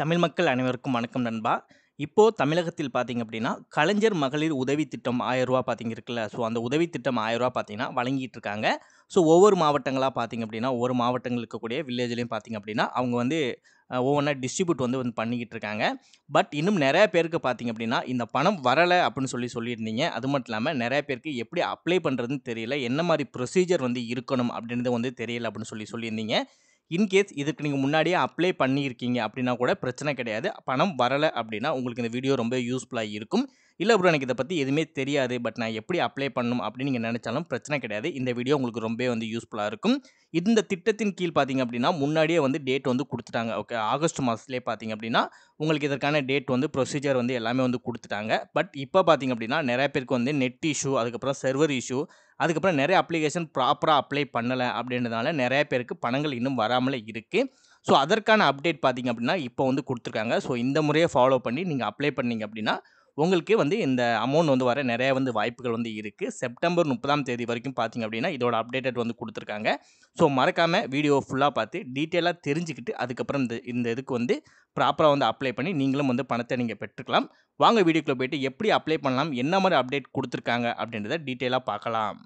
தமிழ் மக்கள் அனைவருக்கும் வணக்கம் நண்பா இப்போது தமிழகத்தில் பார்த்திங்க அப்படின்னா கலைஞர் மகளிர் உதவி திட்டம் ரூபா பார்த்திங்க இருக்குல்ல ஸோ அந்த உதவி திட்டம் ரூபா பார்த்திங்கன்னா வழங்கிட்டு இருக்காங்க ஸோ ஒவ்வொரு மாவட்டங்களாக பார்த்திங்க அப்படின்னா ஒவ்வொரு மாவட்டங்களுக்கு இருக்கக்கூடிய வில்லேஜ்லேயும் பார்த்திங்க அப்படின்னா அவங்க வந்து ஒவ்வொன்றா டிஸ்ட்ரிபியூட் வந்து வந்து பண்ணிக்கிட்டு இருக்காங்க பட் இன்னும் நிறைய பேருக்கு பார்த்திங்க அப்படின்னா இந்த பணம் வரலை அப்படின்னு சொல்லி சொல்லியிருந்தீங்க அது மட்டும் இல்லாமல் நிறைய பேருக்கு எப்படி அப்ளை பண்ணுறதுன்னு தெரியல என்ன மாதிரி ப்ரொசீஜர் வந்து இருக்கணும் அப்படின்றது வந்து தெரியல அப்படின்னு சொல்லி சொல்லியிருந்தீங்க இன்கேஸ் இதுக்கு நீங்கள் முன்னாடியே அப்ளை பண்ணியிருக்கீங்க அப்படின்னா கூட பிரச்சனை கிடையாது பணம் வரலை அப்படின்னா உங்களுக்கு இந்த வீடியோ ரொம்ப யூஸ்ஃபுல்லாக இருக்கும் இல்லை ப்ரோ எனக்கு இதை பற்றி எதுவுமே தெரியாது பட் நான் எப்படி அப்ளை பண்ணணும் அப்படின்னு நீங்கள் நினச்சாலும் பிரச்சனை கிடையாது இந்த வீடியோ உங்களுக்கு ரொம்ப வந்து யூஸ்ஃபுல்லாக இருக்கும் இந்த திட்டத்தின் கீழ் பார்த்தீங்க அப்படின்னா முன்னாடியே வந்து டேட் வந்து கொடுத்துட்டாங்க ஓகே ஆகஸ்ட் மாதத்துலேயே பார்த்தீங்க அப்படின்னா உங்களுக்கு இதற்கான டேட் வந்து ப்ரொசீஜர் வந்து எல்லாமே வந்து கொடுத்துட்டாங்க பட் இப்போ பார்த்தீங்க அப்படின்னா நிறைய பேருக்கு வந்து நெட் இஷ்யூ அதுக்கப்புறம் சர்வர் இஷ்யூ அதுக்கப்புறம் நிறைய அப்ளிகேஷன் ப்ராப்பராக அப்ளை பண்ணலை அப்படின்றதுனால நிறைய பேருக்கு பணங்கள் இன்னும் வராமலே இருக்குது ஸோ அதற்கான அப்டேட் பார்த்திங்க அப்படின்னா இப்போ வந்து கொடுத்துருக்காங்க ஸோ இந்த முறையை ஃபாலோ பண்ணி நீங்கள் அப்ளை பண்ணிங்க அப்படின்னா உங்களுக்கே வந்து இந்த அமௌண்ட் வந்து வர நிறைய வந்து வாய்ப்புகள் வந்து இருக்குது செப்டம்பர் முப்பதாம் தேதி வரைக்கும் பார்த்திங்க அப்படின்னா இதோட அப்டேட்டட் வந்து கொடுத்துருக்காங்க ஸோ மறக்காமல் வீடியோ ஃபுல்லாக பார்த்து டீட்டெயிலாக தெரிஞ்சுக்கிட்டு அதுக்கப்புறம் இந்த இந்த இதுக்கு வந்து ப்ராப்பராக வந்து அப்ளை பண்ணி நீங்களும் வந்து பணத்தை நீங்கள் பெற்றுக்கலாம் வாங்க வீடியோக்குள்ளே போய்ட்டு எப்படி அப்ளை பண்ணலாம் என்ன மாதிரி அப்டேட் கொடுத்துருக்காங்க அப்படின்றத டீட்டெயிலாக பார்க்கலாம்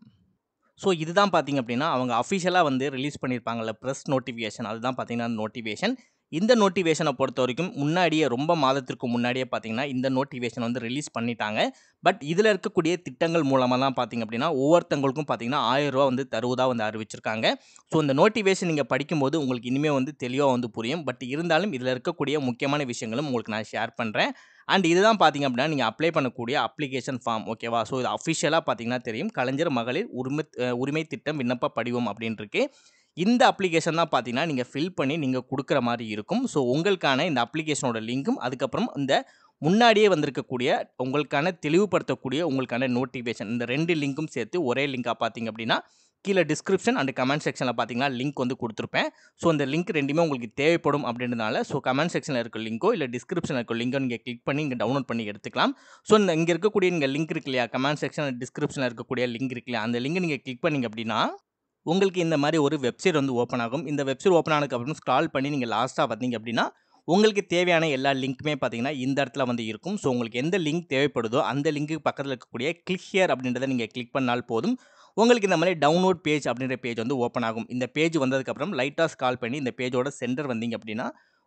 ஸோ இதுதான் பார்த்தீங்க அப்படின்னா அவங்க அஃபிஷியலாக வந்து ரிலீஸ் பண்ணியிருப்பாங்கள்ல ப்ரெஸ் நோட்டிஃபிகேஷன் அதுதான் பார்த்தீங்கன்னா நோட்டிஃபிகேஷன் இந்த நோட்டிவேஷனை பொறுத்த வரைக்கும் முன்னாடியே ரொம்ப மாதத்திற்கு முன்னாடியே பார்த்தீங்கன்னா இந்த நோட்டிவேஷன் வந்து ரிலீஸ் பண்ணிட்டாங்க பட் இதில் இருக்கக்கூடிய திட்டங்கள் மூலமாக தான் பார்த்திங்க அப்படின்னா ஒவ்வொருத்தவங்களுக்கும் பார்த்திங்கன்னா ரூபா வந்து தருவதாக வந்து அறிவிச்சிருக்காங்க ஸோ இந்த நோட்டிவேஷன் நீங்கள் படிக்கும்போது உங்களுக்கு இனிமேல் வந்து தெளிவாக வந்து புரியும் பட் இருந்தாலும் இதில் இருக்கக்கூடிய முக்கியமான விஷயங்களும் உங்களுக்கு நான் ஷேர் பண்ணுறேன் அண்ட் இதுதான் பார்த்திங்க அப்படின்னா நீங்கள் அப்ளை பண்ணக்கூடிய அப்ளிகேஷன் ஃபார்ம் ஓகேவா ஸோ இது அஃபிஷியலாக பார்த்தீங்கன்னா தெரியும் கலைஞர் மகளிர் உரிமை உரிமை திட்டம் விண்ணப்ப படிவம் அப்படின்ட்டுருக்கு இந்த அப்ளிகேஷன் தான் பார்த்தீங்கன்னா நீங்கள் ஃபில் பண்ணி நீங்கள் கொடுக்குற மாதிரி இருக்கும் ஸோ உங்களுக்கான இந்த அப்ளிகேஷனோட லிங்க்கும் அதுக்கப்புறம் இந்த முன்னாடியே வந்திருக்கக்கூடிய உங்களுக்கான தெளிவுபடுத்தக்கூடிய உங்களுக்கான நோட்டிஃபிகேஷன் இந்த ரெண்டு லிங்க்கும் சேர்த்து ஒரே லிங்காக பார்த்தீங்க அப்படின்னா கீழே டிஸ்கிரிப்ஷன் அண்ட் கமெண்ட் செக்ஷனில் பார்த்தீங்கன்னா லிங்க் வந்து கொடுத்துருப்பேன் ஸோ அந்த லிங்க் ரெண்டுமே உங்களுக்கு தேவைப்படும் அப்படின்றதுனால ஸோ கமெண்ட் செக்ஷனில் இருக்க லிங்கோ இல்லை டிஸ்கிரிப்ஷனில் இருக்க லிங்கோ நீங்கள் கிளிக் பண்ணி இங்கே டவுன்லோட் பண்ணி எடுத்துக்கலாம் ஸோ இந்த இங்கே இருக்கக்கூடிய நீங்கள் லிங்க் இருக்கு இல்லையா கமெண்ட் செக்ஷன் டிஸ்கிரிப்ஷனில் இருக்கக்கூடிய லிங்க் இருக்கு இல்லையா அந்த லிங்க் நீங்கள் கிளிக் பண்ணிங்க அப்படின்னா உங்களுக்கு இந்த மாதிரி ஒரு வெப்சைட் வந்து ஓப்பன் ஆகும் இந்த வெப்சைட் ஓப்பன் ஆனதுக்கு அப்புறம் ஸ்க்ரால் பண்ணி நீங்கள் லாஸ்ட்டாக வந்தீங்க அப்படின்னா உங்களுக்கு தேவையான எல்லா லிங்க்குமே பார்த்தீங்கன்னா இந்த இடத்துல வந்து இருக்கும் ஸோ உங்களுக்கு எந்த லிங்க் தேவைப்படுதோ அந்த லிங்க்கு பக்கத்தில் இருக்கக்கூடிய கிளிக் ஹியர் அப்படின்றத நீங்கள் கிளிக் பண்ணால் போதும் உங்களுக்கு இந்த மாதிரி டவுன்லோட் பேஜ் அப்படின்ற பேஜ் வந்து ஓப்பன் ஆகும் இந்த பேஜ் வந்ததுக்கப்புறம் லைட்டாக ஸ்கால் பண்ணி இந்த பேஜோட சென்டர் வந்தீங்க அப்படின்னா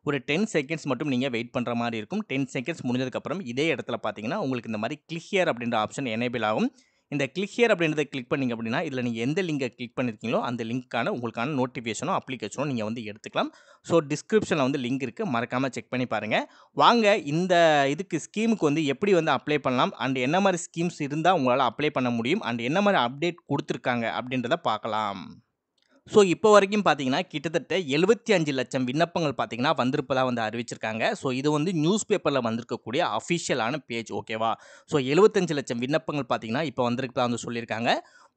ஒரு டென் செகண்ட்ஸ் மட்டும் நீங்கள் வெயிட் பண்ணுற மாதிரி இருக்கும் டென் செகண்ட்ஸ் முடிஞ்சதுக்கப்புறம் இதே இடத்துல பார்த்தீங்கன்னா உங்களுக்கு இந்த மாதிரி கிளிக் ஹியர் அப்படின்ற ஆப்ஷன் எனேபிள் ஆகும் இந்த கிளிக் ஹியர் அப்படின்றத கிளிக் பண்ணிங்க அப்படின்னா இதில் நீங்கள் எந்த லிங்கை கிளிக் பண்ணியிருக்கீங்களோ அந்த லிங்க்கான உங்களுக்கான நோட்டிஃபிகேஷனோ அப்ளிகேஷனோ நீங்கள் வந்து எடுத்துக்கலாம் ஸோ டிஸ்கிரிப்ஷனில் வந்து லிங்க் இருக்குது மறக்காமல் செக் பண்ணி பாருங்கள் வாங்க இந்த இதுக்கு ஸ்கீமுக்கு வந்து எப்படி வந்து அப்ளை பண்ணலாம் அண்ட் என்ன மாதிரி ஸ்கீம்ஸ் இருந்தால் உங்களால் அப்ளை பண்ண முடியும் அண்ட் என்ன மாதிரி அப்டேட் கொடுத்துருக்காங்க அப்படின்றத பார்க்கலாம் ஸோ இப்போ வரைக்கும் பார்த்தீங்கன்னா கிட்டத்தட்ட எழுபத்தி அஞ்சு லட்சம் விண்ணப்பங்கள் பார்த்தீங்கன்னா வந்திருப்பதாக வந்து அறிவிச்சிருக்காங்க ஸோ இது வந்து நியூஸ் பேப்பரில் வந்திருக்கக்கூடிய அஃபிஷியலான பேஜ் ஓகேவா ஸோ எழுபத்தஞ்சு லட்சம் விண்ணப்பங்கள் பார்த்தீங்கன்னா இப்போ வந்திருக்கதா வந்து சொல்லியிருக்காங்க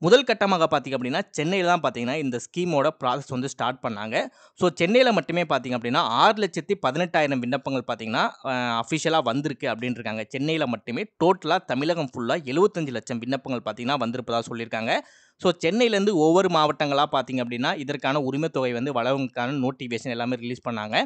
முதல் கட்டமாக பார்த்திங்க அப்படின்னா சென்னையில் தான் பார்த்தீங்கன்னா இந்த ஸ்கீமோட ப்ராசஸ் வந்து ஸ்டார்ட் பண்ணாங்க ஸோ சென்னையில் மட்டுமே பார்த்திங்க அப்படின்னா ஆறு லட்சத்தி பதினெட்டாயிரம் விண்ணப்பங்கள் பார்த்திங்கன்னா அஃபிஷியலாக வந்திருக்கு அப்படின்ருக்காங்க சென்னையில் மட்டுமே டோட்டலாக தமிழகம் ஃபுல்லாக எழுபத்தஞ்சு லட்சம் விண்ணப்பங்கள் பார்த்திங்கன்னா வந்திருப்பதாக சொல்லியிருக்காங்க ஸோ சென்னையிலேருந்து ஒவ்வொரு மாவட்டங்களாக பார்த்திங்க அப்படின்னா இதற்கான உரிமைத்தொகை வந்து வளவங்களுக்கான நோட்டிஃபிகேஷன் எல்லாமே ரிலீஸ் பண்ணாங்க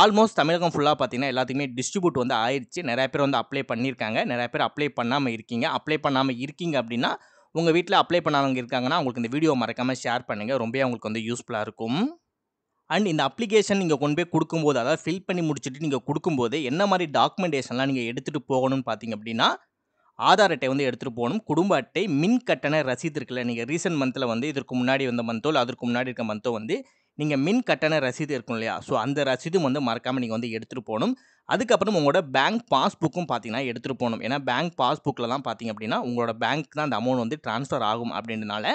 ஆல்மோஸ்ட் தமிழகம் ஃபுல்லாக பார்த்தீங்கன்னா எல்லாத்துக்குமே டிஸ்ட்ரிபியூட் வந்து ஆயிடுச்சு நிறைய பேர் வந்து அப்ளை பண்ணியிருக்காங்க நிறைய பேர் அப்ளை பண்ணாமல் இருக்கீங்க அப்ளை பண்ணாமல் இருக்கீங்க அப்படின்னா உங்கள் வீட்டில் அப்ளை பண்ணாதவங்க இருக்காங்கன்னா உங்களுக்கு இந்த வீடியோ மறக்காமல் ஷேர் பண்ணுங்கள் ரொம்ப அவங்களுக்கு வந்து யூஸ்ஃபுல்லாக இருக்கும் அண்ட் இந்த அப்ளிகேஷன் நீங்கள் கொண்டு போய் கொடுக்கும்போது அதாவது ஃபில் பண்ணி முடிச்சுட்டு நீங்கள் கொடுக்கும்போது என்ன மாதிரி டாக்குமெண்டேஷன்லாம் நீங்கள் எடுத்துகிட்டு போகணும்னு பார்த்தீங்க அப்படின்னா ஆதார் அட்டை வந்து எடுத்துகிட்டு போகணும் குடும்ப அட்டை மின் கட்டண ரசீது இருக்குல்ல நீங்கள் ரீசெண்ட் மந்தில் வந்து இதற்கு முன்னாடி வந்த மந்தோ இல்லை அதற்கு முன்னாடி இருக்க மந்தோ வந்து நீங்கள் மின் கட்டண ரசீது இருக்கும் இல்லையா ஸோ அந்த ரசீதும் வந்து மறக்காமல் நீங்கள் வந்து எடுத்துகிட்டு போகணும் அதுக்கப்புறம் உங்களோட பேங்க் பாஸ்புக்கும் பார்த்தீங்கன்னா எடுத்துகிட்டு போகணும் ஏன்னா பேங்க் பாஸ்புக்கில் தான் பார்த்தீங்க அப்படின்னா உங்களோட பேங்க் தான் அந்த அமௌண்ட் வந்து ட்ரான்ஸ்ஃபர் ஆகும் அப்படின்றனால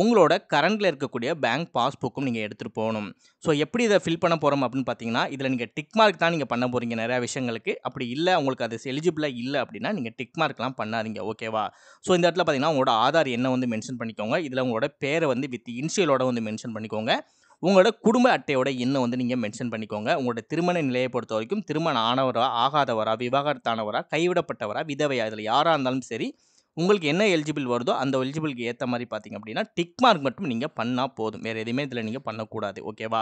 உங்களோட கரண்டில் இருக்கக்கூடிய பேங்க் பாஸ்புக்கும் நீங்கள் எடுத்துகிட்டு போகணும் ஸோ எப்படி இதை ஃபில் பண்ண போகிறோம் அப்படின்னு பார்த்தீங்கன்னா இதில் நீங்கள் டிக் மார்க் தான் நீங்கள் பண்ண போகிறீங்க நிறையா விஷயங்களுக்கு அப்படி இல்லை உங்களுக்கு அது எலிஜிபிளாக இல்லை அப்படின்னா நீங்கள் டிக் மார்க்லாம் பண்ணாதீங்க ஓகேவா ஸோ இந்த இடத்துல பார்த்தீங்கன்னா உங்களோட ஆதார் என்ன வந்து மென்ஷன் பண்ணிக்கோங்க இதில் உங்களோட பேரை வந்து வித் இன்ஷியலோட வந்து மென்ஷன் பண்ணிக்கோங்க உங்களோட குடும்ப அட்டையோட எண்ணை வந்து நீங்கள் மென்ஷன் பண்ணிக்கோங்க உங்களோட திருமண நிலையை பொறுத்த வரைக்கும் திருமணம் ஆனவரா ஆகாதவரா விவாகரத்தானவரா கைவிடப்பட்டவரா விதவையா இதில் யாராக இருந்தாலும் சரி உங்களுக்கு என்ன எலிஜிபிள் வருதோ அந்த எலிஜிபிளுக்கு ஏற்ற மாதிரி பார்த்திங்க அப்படின்னா டிக் மார்க் மட்டும் நீங்கள் பண்ணால் போதும் வேறு எதுவுமே இதில் நீங்கள் பண்ணக்கூடாது ஓகேவா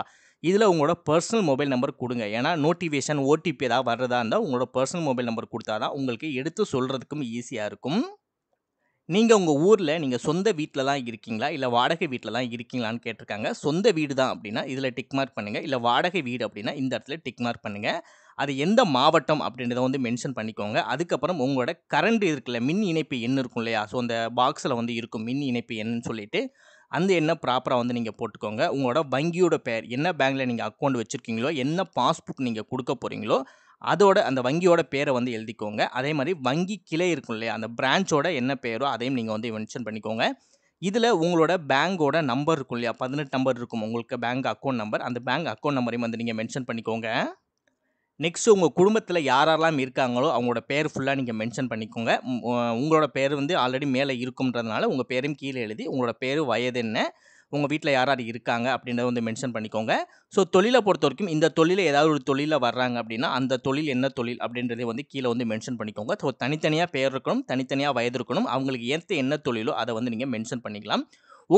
இதில் உங்களோட பர்சனல் மொபைல் நம்பர் கொடுங்க ஏன்னா நோட்டிஃபிகேஷன் ஓடிபி ஏதாவது வர்றதா இருந்தால் உங்களோட பர்சனல் மொபைல் நம்பர் கொடுத்தா தான் உங்களுக்கு எடுத்து சொல்கிறதுக்கும் ஈஸியாக இருக்கும் நீங்கள் உங்கள் ஊரில் நீங்கள் சொந்த வீட்டில் தான் இருக்கீங்களா இல்லை வாடகை வீட்டில் தான் இருக்கீங்களான்னு கேட்டிருக்காங்க சொந்த வீடு தான் அப்படின்னா இதில் டிக் மார்க் பண்ணுங்கள் இல்லை வாடகை வீடு அப்படின்னா இந்த இடத்துல டிக் மார்க் பண்ணுங்கள் அது எந்த மாவட்டம் அப்படின்றத வந்து மென்ஷன் பண்ணிக்கோங்க அதுக்கப்புறம் உங்களோட கரண்ட் இருக்குல்ல மின் இணைப்பு எண் இருக்கும் இல்லையா ஸோ அந்த பாக்ஸில் வந்து இருக்கும் மின் இணைப்பு எண்ணுன்னு சொல்லிவிட்டு அந்த எண்ணை ப்ராப்பராக வந்து நீங்கள் போட்டுக்கோங்க உங்களோட வங்கியோட பேர் என்ன பேங்கில் நீங்கள் அக்கௌண்ட் வச்சுருக்கீங்களோ என்ன பாஸ்புக் நீங்கள் கொடுக்க போகிறீங்களோ அதோட அந்த வங்கியோட பேரை வந்து எழுதிக்கோங்க அதே மாதிரி வங்கி கிளை இருக்கும் இல்லையா அந்த பிரான்ச்சோட என்ன பேரோ அதையும் நீங்கள் வந்து மென்ஷன் பண்ணிக்கோங்க இதில் உங்களோட பேங்கோட நம்பர் இருக்கும் இல்லையா பதினெட்டு நம்பர் இருக்கும் உங்களுக்கு பேங்க் அக்கௌண்ட் நம்பர் அந்த பேங்க் அக்கௌண்ட் நம்பரையும் வந்து நீங்கள் மென்ஷன் பண்ணிக்கோங்க நெக்ஸ்ட் உங்கள் குடும்பத்தில் யாரெல்லாம் இருக்காங்களோ அவங்களோட பேர் ஃபுல்லாக நீங்கள் மென்ஷன் பண்ணிக்கோங்க உங்களோட பேர் வந்து ஆல்ரெடி மேலே இருக்கும்ன்றதுனால உங்கள் பேரையும் கீழே எழுதி உங்களோட பேர் வயது என்ன உங்கள் வீட்டில் யார் யார் இருக்காங்க அப்படின்றத வந்து மென்ஷன் பண்ணிக்கோங்க ஸோ தொழிலை பொறுத்த வரைக்கும் இந்த தொழில் ஏதாவது ஒரு தொழிலில் வர்றாங்க அப்படின்னா அந்த தொழில் என்ன தொழில் அப்படின்றதே வந்து கீழே வந்து மென்ஷன் பண்ணிக்கோங்க ஸோ தனித்தனியாக பேர் இருக்கணும் தனித்தனியாக வயது இருக்கணும் அவங்களுக்கு ஏற்ற என்ன தொழிலோ அதை வந்து நீங்கள் மென்ஷன் பண்ணிக்கலாம்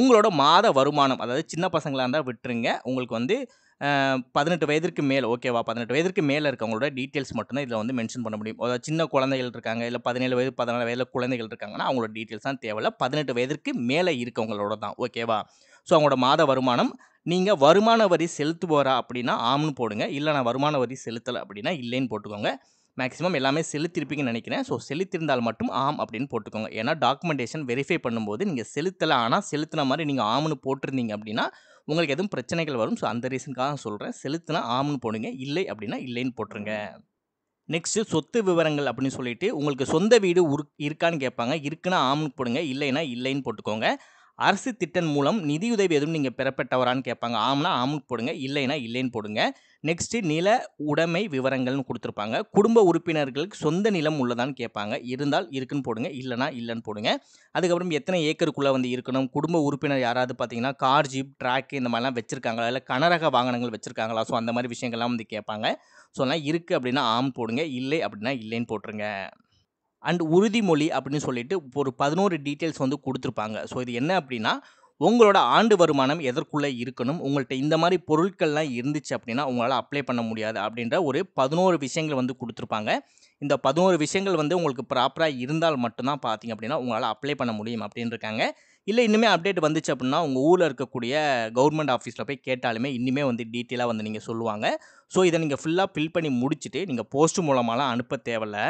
உங்களோட மாத வருமானம் அதாவது சின்ன பசங்களாக இருந்தால் விட்டுருங்க உங்களுக்கு வந்து பதினெட்டு வயதிற்கு மேல் ஓகேவா பதினெட்டு வயதிற்கு மேலே இருக்கவங்களோட டீட்டெயில்ஸ் மட்டும்தான் இதில் வந்து மென்ஷன் பண்ண முடியும் அதாவது சின்ன குழந்தைகள் இருக்காங்க இல்லை பதினேழு வயது பதினாலு வயதில் குழந்தைகள் இருக்காங்கன்னா அவங்களோட டீட்டெயில்ஸ் தான் தேவையில்ல பதினெட்டு வயதிற்கு மேலே இருக்கவங்களோட தான் ஓகேவா ஸோ அவங்களோட மாத வருமானம் நீங்கள் வருமான வரி செலுத்துவாரா அப்படின்னா ஆம்னு போடுங்க இல்லை நான் வருமான வரி செலுத்தலை அப்படின்னா இல்லைன்னு போட்டுக்கோங்க மேக்ஸிமம் எல்லாமே செலுத்திருப்பீங்கன்னு நினைக்கிறேன் ஸோ செலுத்திருந்தால் மட்டும் ஆம் அப்படின்னு போட்டுக்கோங்க ஏன்னா டாக்குமெண்டேஷன் வெரிஃபை பண்ணும்போது நீங்கள் செலுத்தலை ஆனால் செலுத்தின மாதிரி நீங்கள் ஆம்னு போட்டிருந்தீங்க அப்படின்னா உங்களுக்கு எதுவும் பிரச்சனைகள் வரும் ஸோ அந்த ரீசனுக்காக சொல்கிறேன் செலுத்தினா ஆம்னு போடுங்க இல்லை அப்படின்னா இல்லைன்னு போட்டுருங்க நெக்ஸ்ட்டு சொத்து விவரங்கள் அப்படின்னு சொல்லிட்டு உங்களுக்கு சொந்த வீடு உரு இருக்கான்னு கேட்பாங்க இருக்குன்னா ஆம்னு போடுங்க இல்லைன்னா இல்லைன்னு போட்டுக்கோங்க அரசு திட்டம் மூலம் நிதியுதவி எதுவும் நீங்கள் பெறப்பட்டவரான்னு கேட்பாங்க ஆம்னா ஆமுன்னு போடுங்க இல்லைனா இல்லைன்னு போடுங்க நெக்ஸ்ட்டு நில உடைமை விவரங்கள்னு கொடுத்துருப்பாங்க குடும்ப உறுப்பினர்களுக்கு சொந்த நிலம் உள்ளதான்னு கேட்பாங்க இருந்தால் இருக்குன்னு போடுங்க இல்லைனா இல்லைன்னு போடுங்க அதுக்கப்புறம் எத்தனை ஏக்கருக்குள்ளே வந்து இருக்கணும் குடும்ப உறுப்பினர் யாராவது பார்த்தீங்கன்னா கார் ஜீப் ட்ராக்கு இந்த மாதிரிலாம் வச்சுருக்காங்களா இல்லை கனரக வாகனங்கள் வச்சுருக்காங்களா ஸோ அந்த மாதிரி விஷயங்கள்லாம் வந்து கேட்பாங்க ஸோ அதெல்லாம் இருக்குது அப்படின்னா ஆம் போடுங்க இல்லை அப்படின்னா இல்லைன்னு போட்டுருங்க அண்ட் உறுதிமொழி அப்படின்னு சொல்லிட்டு ஒரு பதினோரு டீட்டெயில்ஸ் வந்து கொடுத்துருப்பாங்க ஸோ இது என்ன அப்படின்னா உங்களோட ஆண்டு வருமானம் எதற்குள்ளே இருக்கணும் உங்கள்கிட்ட இந்த மாதிரி பொருட்கள்லாம் இருந்துச்சு அப்படின்னா உங்களால் அப்ளை பண்ண முடியாது அப்படின்ற ஒரு பதினோரு விஷயங்கள் வந்து கொடுத்துருப்பாங்க இந்த பதினோரு விஷயங்கள் வந்து உங்களுக்கு ப்ராப்பராக இருந்தால் மட்டும்தான் பார்த்தீங்க அப்படின்னா உங்களால் அப்ளை பண்ண முடியும் அப்படின்னு இருக்காங்க இல்லை இன்னுமே அப்டேட் வந்துச்சு அப்படின்னா உங்கள் ஊரில் இருக்கக்கூடிய கவர்மெண்ட் ஆஃபீஸில் போய் கேட்டாலுமே இன்னுமே வந்து டீட்டெயிலாக வந்து நீங்கள் சொல்லுவாங்க ஸோ இதை நீங்கள் ஃபுல்லாக ஃபில் பண்ணி முடிச்சுட்டு நீங்கள் போஸ்ட் மூலமாலாம் அனுப்ப தேவையில்லை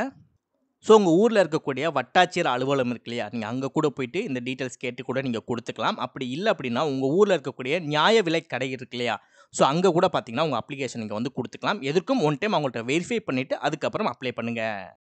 ஸோ உங்கள் ஊரில் இருக்கக்கூடிய வட்டாட்சியர் அலுவலகம் இருக்கு இல்லையா நீங்கள் அங்கே கூட போயிட்டு இந்த டீட்டெயில்ஸ் கேட்டு கூட நீங்கள் கொடுத்துக்கலாம் அப்படி இல்லை அப்படின்னா உங்கள் ஊரில் இருக்கக்கூடிய நியாய விலை கடை இருக்கு இல்லையா ஸோ அங்கே கூட பார்த்தீங்கன்னா உங்கள் அப்ளிகேஷன் நீங்கள் வந்து கொடுத்துக்கலாம் எதுக்கும் ஒன் டைம் அவங்கள்ட்ட வெரிஃபை பண்ணிவிட்டு அதுக்கப்புறம் அப்ளை பண்ணுங்கள்